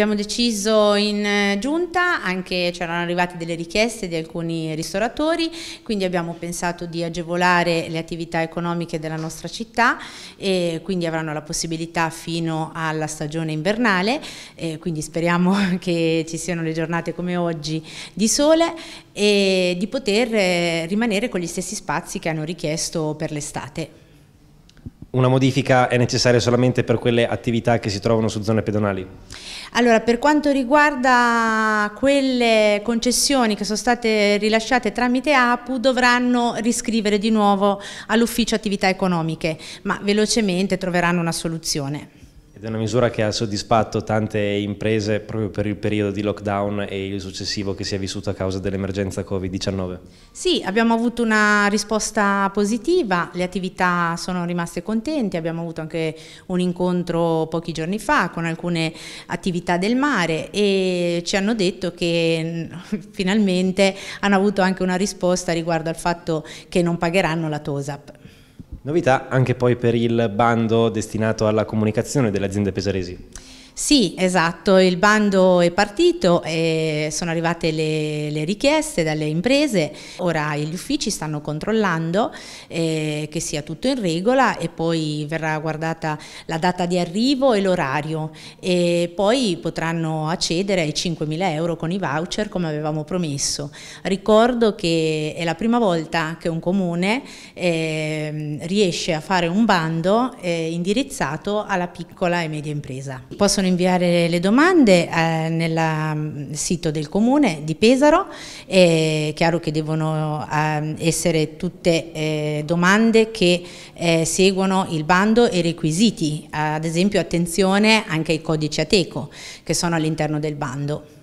Abbiamo deciso in eh, giunta, anche c'erano arrivate delle richieste di alcuni ristoratori, quindi abbiamo pensato di agevolare le attività economiche della nostra città e quindi avranno la possibilità fino alla stagione invernale, quindi speriamo che ci siano le giornate come oggi di sole e di poter eh, rimanere con gli stessi spazi che hanno richiesto per l'estate una modifica è necessaria solamente per quelle attività che si trovano su zone pedonali? Allora, per quanto riguarda quelle concessioni che sono state rilasciate tramite APU, dovranno riscrivere di nuovo all'ufficio attività economiche, ma velocemente troveranno una soluzione ed è una misura che ha soddisfatto tante imprese proprio per il periodo di lockdown e il successivo che si è vissuto a causa dell'emergenza Covid-19. Sì, abbiamo avuto una risposta positiva, le attività sono rimaste contenti, abbiamo avuto anche un incontro pochi giorni fa con alcune attività del mare e ci hanno detto che finalmente hanno avuto anche una risposta riguardo al fatto che non pagheranno la TOSAP. Novità anche poi per il bando destinato alla comunicazione delle aziende pesaresi. Sì, esatto, il bando è partito e sono arrivate le, le richieste dalle imprese, ora gli uffici stanno controllando eh, che sia tutto in regola e poi verrà guardata la data di arrivo e l'orario e poi potranno accedere ai 5.000 euro con i voucher come avevamo promesso. Ricordo che è la prima volta che un comune eh, riesce a fare un bando eh, indirizzato alla piccola e media impresa. Possono inviare le domande eh, nel mm, sito del comune di Pesaro, è chiaro che devono eh, essere tutte eh, domande che eh, seguono il bando e i requisiti, ad esempio attenzione anche ai codici ateco che sono all'interno del bando.